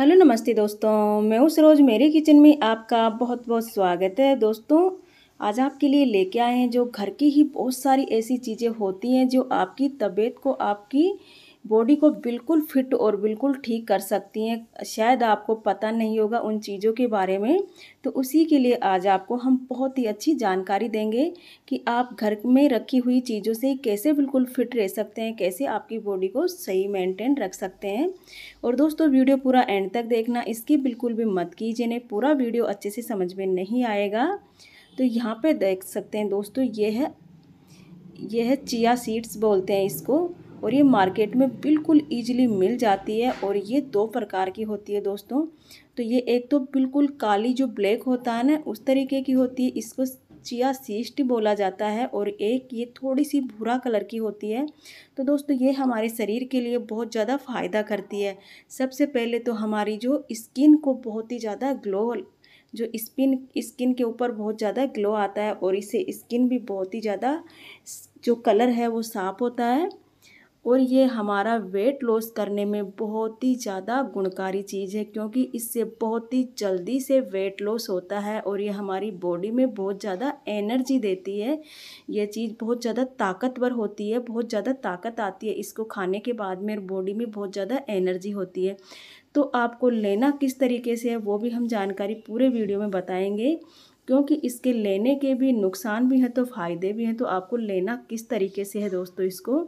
hello नमस्ते दोस्तों मैं उस रोज़ मेरे किचन में आपका बहुत बहुत स्वागत है दोस्तों आज आपके लिए लेके आए हैं जो घर की ही बहुत सारी ऐसी चीज़ें होती हैं जो आपकी तबीयत को आपकी बॉडी को बिल्कुल फिट और बिल्कुल ठीक कर सकती हैं शायद आपको पता नहीं होगा उन चीज़ों के बारे में तो उसी के लिए आज आपको हम बहुत ही अच्छी जानकारी देंगे कि आप घर में रखी हुई चीज़ों से कैसे बिल्कुल फिट रह सकते हैं कैसे आपकी बॉडी को सही मेंटेन रख सकते हैं और दोस्तों वीडियो पूरा एंड तक देखना इसकी बिल्कुल भी मत कीजिए नहीं पूरा वीडियो अच्छे से समझ में नहीं आएगा तो यहाँ पर देख सकते हैं दोस्तों ये है यह चिया सीड्स बोलते हैं इसको और ये मार्केट में बिल्कुल ईजिली मिल जाती है और ये दो प्रकार की होती है दोस्तों तो ये एक तो बिल्कुल काली जो ब्लैक होता है ना उस तरीके की होती है इसको चिया सीस्ट बोला जाता है और एक ये थोड़ी सी भूरा कलर की होती है तो दोस्तों ये हमारे शरीर के लिए बहुत ज़्यादा फ़ायदा करती है सबसे पहले तो हमारी जो स्किन को बहुत ही ज़्यादा ग्लो जो स्पिन स्किन के ऊपर बहुत ज़्यादा ग्लो आता है और इससे स्किन भी बहुत ही ज़्यादा जो कलर है वो साफ होता है और ये हमारा वेट लॉस करने में बहुत ही ज़्यादा गुणकारी चीज़ है क्योंकि इससे बहुत ही जल्दी से वेट लॉस होता है और ये हमारी बॉडी में बहुत ज़्यादा एनर्जी देती है ये चीज़ बहुत ज़्यादा ताकतवर होती है बहुत ज़्यादा ताकत आती है इसको खाने के बाद में बॉडी में बहुत ज़्यादा एनर्जी होती है तो आपको लेना किस तरीके से है वो भी हम जानकारी पूरे वीडियो में बताएँगे क्योंकि इसके लेने के भी नुकसान भी हैं तो फ़ायदे भी हैं तो आपको लेना किस तरीके से है दोस्तों इसको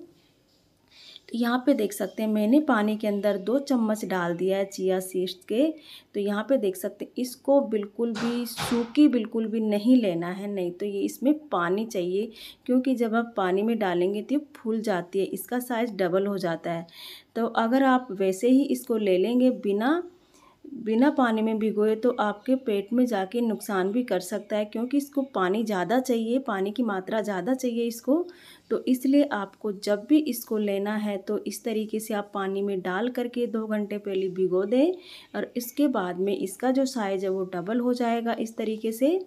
तो यहाँ पे देख सकते हैं मैंने पानी के अंदर दो चम्मच डाल दिया है चिया सीड्स के तो यहाँ पे देख सकते हैं इसको बिल्कुल भी सूखी बिल्कुल भी नहीं लेना है नहीं तो ये इसमें पानी चाहिए क्योंकि जब आप पानी में डालेंगे तो फूल जाती है इसका साइज़ डबल हो जाता है तो अगर आप वैसे ही इसको ले लेंगे बिना बिना पानी में भिगोए तो आपके पेट में जाके नुकसान भी कर सकता है क्योंकि इसको पानी ज़्यादा चाहिए पानी की मात्रा ज़्यादा चाहिए इसको तो इसलिए आपको जब भी इसको लेना है तो इस तरीके से आप पानी में डाल करके दो घंटे पहले भिगो दें और इसके बाद में इसका जो साइज़ है वो डबल हो जाएगा इस तरीके से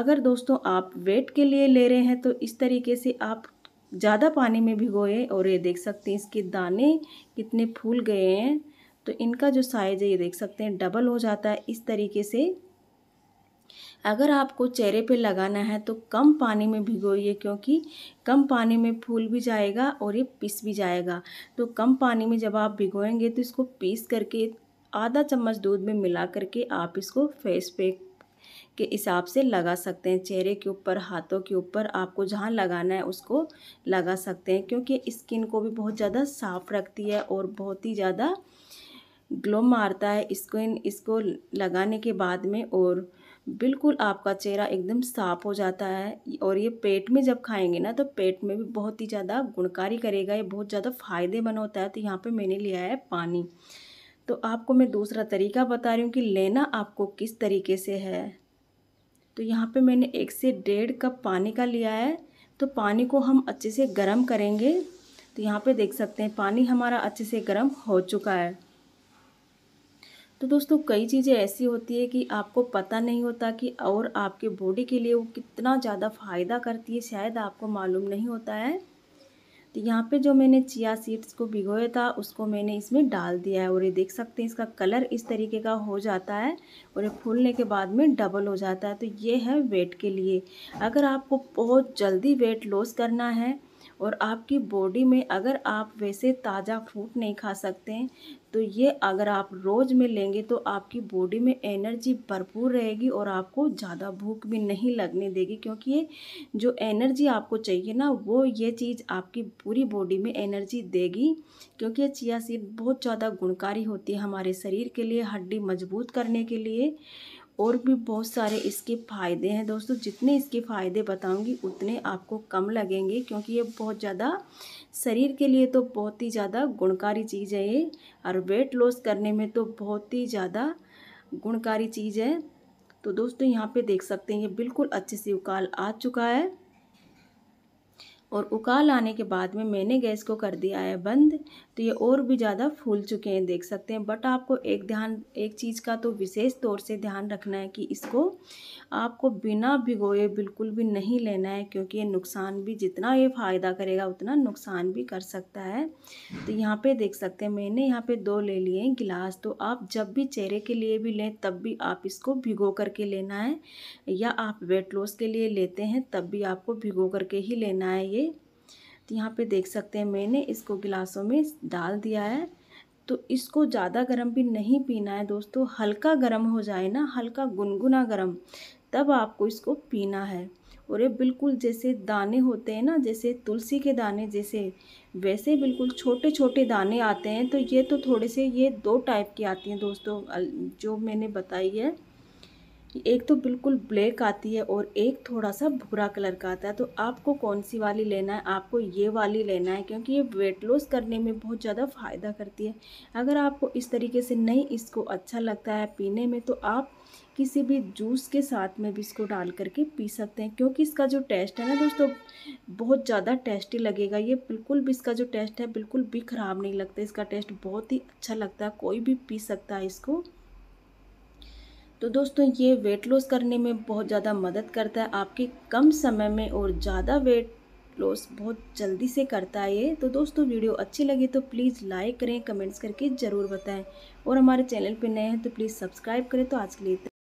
अगर दोस्तों आप वेट के लिए ले रहे हैं तो इस तरीके से आप ज़्यादा पानी में भिगोए और ये देख सकते हैं इसके दाने कितने फूल गए हैं तो इनका जो साइज़ है ये देख सकते हैं डबल हो जाता है इस तरीके से अगर आपको चेहरे पे लगाना है तो कम पानी में भिगोइए क्योंकि कम पानी में फूल भी जाएगा और ये पीस भी जाएगा तो कम पानी में जब आप भिगोएंगे तो इसको पीस करके आधा चम्मच दूध में मिला करके आप इसको फेस पे के हिसाब से लगा सकते हैं चेहरे के ऊपर हाथों के ऊपर आपको जहाँ लगाना है उसको लगा सकते हैं क्योंकि स्किन को भी बहुत ज़्यादा साफ़ रखती है और बहुत ही ज़्यादा ग्लो मारता है इसको इन इसको लगाने के बाद में और बिल्कुल आपका चेहरा एकदम साफ हो जाता है और ये पेट में जब खाएंगे ना तो पेट में भी बहुत ही ज़्यादा गुणकारी करेगा ये बहुत ज़्यादा फायदेमंद होता है तो यहाँ पे मैंने लिया है पानी तो आपको मैं दूसरा तरीका बता रही हूँ कि लेना आपको किस तरीके से है तो यहाँ पे मैंने एक से डेढ़ कप पानी का लिया है तो पानी को हम अच्छे से गर्म करेंगे तो यहाँ पर देख सकते हैं पानी हमारा अच्छे से गर्म हो चुका है तो दोस्तों कई चीज़ें ऐसी होती है कि आपको पता नहीं होता कि और आपके बॉडी के लिए वो कितना ज़्यादा फ़ायदा करती है शायद आपको मालूम नहीं होता है तो यहाँ पे जो मैंने चिया सीड्स को भिगोया था उसको मैंने इसमें डाल दिया है और ये देख सकते हैं इसका कलर इस तरीके का हो जाता है और ये फूलने के बाद में डबल हो जाता है तो ये है वेट के लिए अगर आपको बहुत जल्दी वेट लॉस करना है और आपकी बॉडी में अगर आप वैसे ताज़ा फ्रूट नहीं खा सकते हैं तो ये अगर आप रोज़ में लेंगे तो आपकी बॉडी में एनर्जी भरपूर रहेगी और आपको ज़्यादा भूख भी नहीं लगने देगी क्योंकि ये जो एनर्जी आपको चाहिए ना वो ये चीज़ आपकी पूरी बॉडी में एनर्जी देगी क्योंकि ये चिया सीड बहुत ज़्यादा गुणकारी होती है हमारे शरीर के लिए हड्डी मजबूत करने के लिए और भी बहुत सारे इसके फ़ायदे हैं दोस्तों जितने इसके फ़ायदे बताऊंगी उतने आपको कम लगेंगे क्योंकि ये बहुत ज़्यादा शरीर के लिए तो बहुत ही ज़्यादा गुणकारी चीज़ है ये और वेट लॉस करने में तो बहुत ही ज़्यादा गुणकारी चीज़ है तो दोस्तों यहाँ पे देख सकते हैं ये बिल्कुल अच्छे से उकाल आ चुका है और उकाल आने के बाद में मैंने गैस को कर दिया है बंद तो ये और भी ज़्यादा फूल चुके हैं देख सकते हैं बट आपको एक ध्यान एक चीज़ का तो विशेष तौर से ध्यान रखना है कि इसको आपको बिना भिगोए बिल्कुल भी नहीं लेना है क्योंकि ये नुकसान भी जितना ये फ़ायदा करेगा उतना नुकसान भी कर सकता है तो यहाँ पे देख सकते हैं मैंने यहाँ पे दो ले लिए हैं गिलास तो आप जब भी चेहरे के लिए भी लें तब भी आप इसको भिगो करके लेना है या आप वेट लॉस के लिए लेते हैं तब भी आपको भिगो करके ही लेना है ये तो यहाँ पर देख सकते हैं मैंने इसको गिलासों में डाल दिया है तो इसको ज़्यादा गर्म भी नहीं पीना है दोस्तों हल्का गर्म हो जाए ना हल्का गुनगुना गर्म तब आपको इसको पीना है और ये बिल्कुल जैसे दाने होते हैं ना जैसे तुलसी के दाने जैसे वैसे बिल्कुल छोटे छोटे दाने आते हैं तो ये तो थोड़े से ये दो टाइप की आती हैं दोस्तों जो मैंने बताई है एक तो बिल्कुल ब्लैक आती है और एक थोड़ा सा भूरा कलर का आता है तो आपको कौन सी वाली लेना है आपको ये वाली लेना है क्योंकि ये वेट लॉस करने में बहुत ज़्यादा फ़ायदा करती है अगर आपको इस तरीके से नहीं इसको अच्छा लगता है पीने में तो आप किसी भी जूस के साथ में भी इसको डाल करके पी सकते हैं क्योंकि इसका जो टेस्ट है ना दोस्तों बहुत ज़्यादा टेस्टी लगेगा ये बिल्कुल भी इसका जो टेस्ट है बिल्कुल भी ख़राब नहीं लगता इसका टेस्ट बहुत ही अच्छा लगता है कोई भी पी सकता है इसको तो दोस्तों ये वेट लॉस करने में बहुत ज़्यादा मदद करता है आपके कम समय में और ज़्यादा वेट लॉस बहुत जल्दी से करता है ये तो दोस्तों वीडियो अच्छी लगी तो प्लीज़ लाइक करें कमेंट्स करके ज़रूर बताएं और हमारे चैनल पर नए हैं तो प्लीज़ सब्सक्राइब करें तो आज के लिए